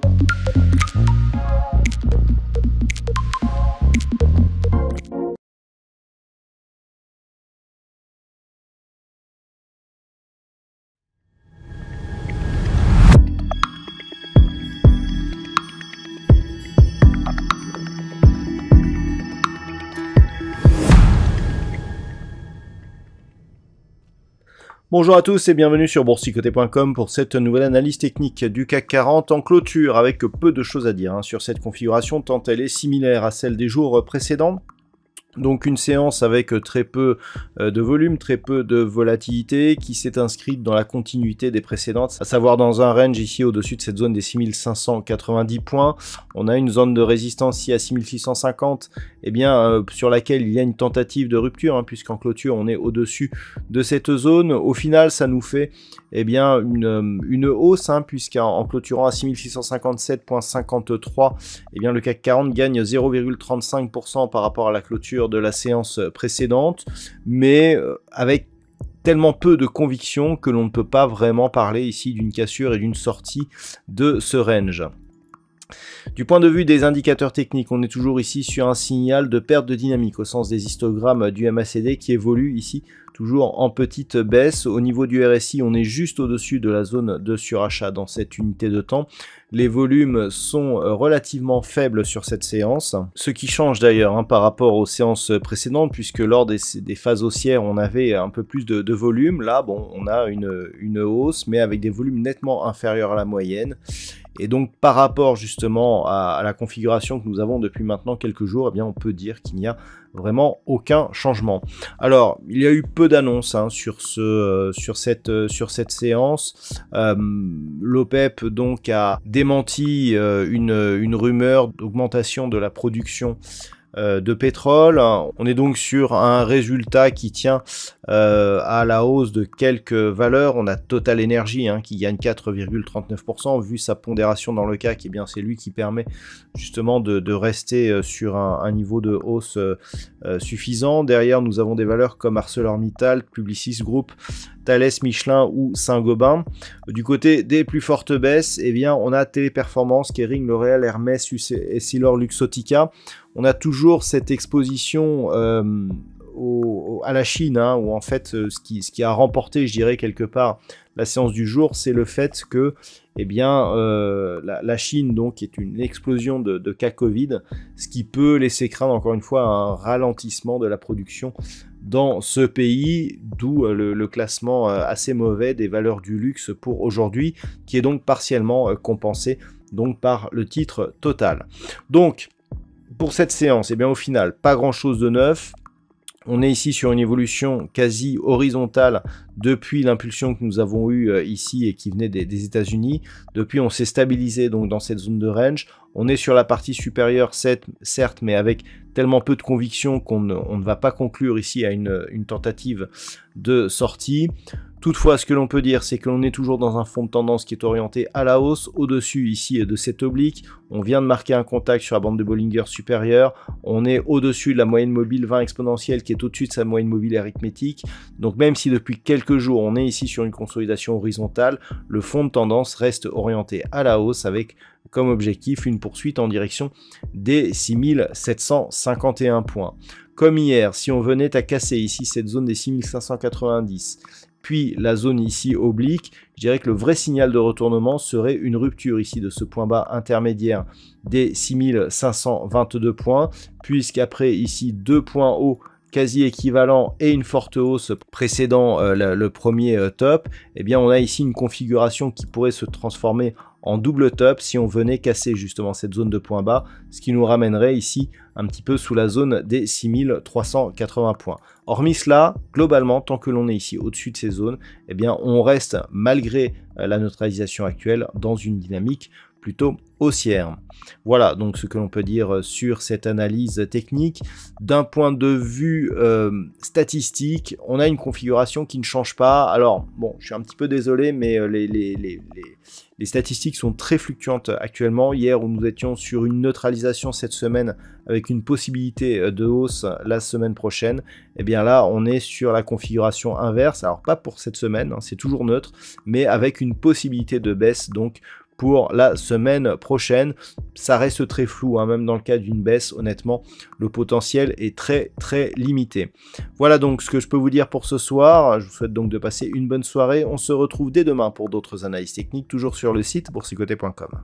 Thank you. Bonjour à tous et bienvenue sur boursicoté.com pour cette nouvelle analyse technique du CAC 40 en clôture avec peu de choses à dire hein, sur cette configuration tant elle est similaire à celle des jours précédents donc une séance avec euh, très peu euh, de volume, très peu de volatilité qui s'est inscrite dans la continuité des précédentes, à savoir dans un range ici au-dessus de cette zone des 6590 points. On a une zone de résistance ici à 6650, et eh bien euh, sur laquelle il y a une tentative de rupture, hein, puisqu'en clôture on est au-dessus de cette zone. Au final ça nous fait eh bien, une, hausse, hein, puisqu'en clôturant à 6657.53, eh bien le CAC 40 gagne 0,35% par rapport à la clôture de la séance euh, précédente, mais euh, avec tellement peu de conviction que l'on ne peut pas vraiment parler ici d'une cassure et d'une sortie de ce range. Du point de vue des indicateurs techniques, on est toujours ici sur un signal de perte de dynamique au sens des histogrammes du MACD qui évolue ici toujours en petite baisse. Au niveau du RSI, on est juste au-dessus de la zone de surachat dans cette unité de temps. Les volumes sont euh, relativement faibles sur cette séance, ce qui change d'ailleurs hein, par rapport aux séances précédentes, puisque lors des, phases haussières, on avait un peu plus de, volume. Là, bon, on a une hausse, mais avec des volumes nettement inférieurs à la moyenne. Et donc par rapport justement à, la configuration que nous avons depuis maintenant quelques jours, eh bien on peut dire qu'il n'y a vraiment aucun changement. Alors, il y a eu peu d'annonces hein, sur, ce, euh, sur, cette, euh, sur cette séance. Euh, L'OPEP e donc a démenti euh, une, une rumeur d'augmentation de la production de pétrole. On est donc sur un résultat qui tient euh, à la hausse de quelques valeurs. On a Total Energy hein, qui gagne 4,39%, vu sa pondération dans le CAC, et eh bien c'est lui qui permet justement de, rester euh, sur un, niveau de hausse euh, suffisant. Derrière, nous avons des valeurs comme ArcelorMittal, Publicis Group, Thales, Michelin ou Saint-Gobain. Du côté des plus fortes baisses, eh bien, on a Téléperformance, Kering, L'Oréal, Hermès, Silor Luxotica. On a toujours cette exposition à la Chine, hein, où en fait euh, ce qui, ce qui, a remporté, je dirais quelque part, la séance du jour, c'est le fait que eh bien, euh, la, Chine donc est une explosion de, cas Covid, ce qui peut laisser craindre encore une fois un ralentissement de la production dans ce pays, d'où euh, le, classement assez mauvais des valeurs du luxe pour aujourd'hui, qui est donc partiellement compensé donc par le titre total. Donc pour cette séance, eh bien au final, pas grand chose de neuf, on est ici sur une évolution quasi horizontale depuis l'impulsion que nous avons eue euh, ici et qui venait des, États-Unis. Depuis, on s'est stabilisé donc dans cette zone de range. On est sur la partie supérieure, certes, mais avec tellement peu de conviction qu'on ne, va pas conclure ici à une, tentative de sortie. Toutefois, ce que l'on peut dire, c'est que l'on est toujours dans un fond de tendance qui est orienté à la hausse, au-dessus ici de cet oblique. On vient de marquer un contact sur la bande de Bollinger supérieure. On est au-dessus de la moyenne mobile 20 exponentielle qui est au-dessus de sa moyenne mobile arithmétique. Donc même si depuis quelques jours, on est ici sur une consolidation horizontale, le fond de tendance reste orienté à la hausse avec comme objectif une poursuite en direction des 6751 points. Comme hier, si on venait à casser ici cette zone des 6590, puis la zone ici oblique, je dirais que le vrai signal de retournement serait une rupture ici de ce point bas intermédiaire des 6522 points, puisqu'après ici deux points hauts quasi équivalents et une forte hausse précédant euh, le, premier euh, top, eh bien on a ici une configuration qui pourrait se transformer en en double top si on venait casser justement cette zone de points bas, ce qui nous ramènerait ici un petit peu sous la zone des 6380 points. Hormis cela, globalement, tant que l'on est ici au-dessus de ces zones, eh bien on reste, malgré euh, la neutralisation actuelle, dans une dynamique plutôt haussière. Voilà donc ce que l'on peut dire euh, sur cette analyse technique. D'un point de vue euh, statistique, on a une configuration qui ne change pas. Alors bon, je suis un petit peu désolé, mais euh, les, les, statistiques sont très fluctuantes actuellement. Hier, où nous étions sur une neutralisation cette semaine avec une possibilité de hausse la semaine prochaine, et eh bien là, on est sur la configuration inverse. Alors pas pour cette semaine, hein, c'est toujours neutre, mais avec une possibilité de baisse. Donc pour la semaine prochaine. Ça reste très flou, hein, même dans le cas d'une baisse, honnêtement, le potentiel est très très limité. Voilà donc ce que je peux vous dire pour ce soir. Je vous souhaite donc de passer une bonne soirée. On se retrouve dès demain pour d'autres analyses techniques, toujours sur le site boursicoté.com.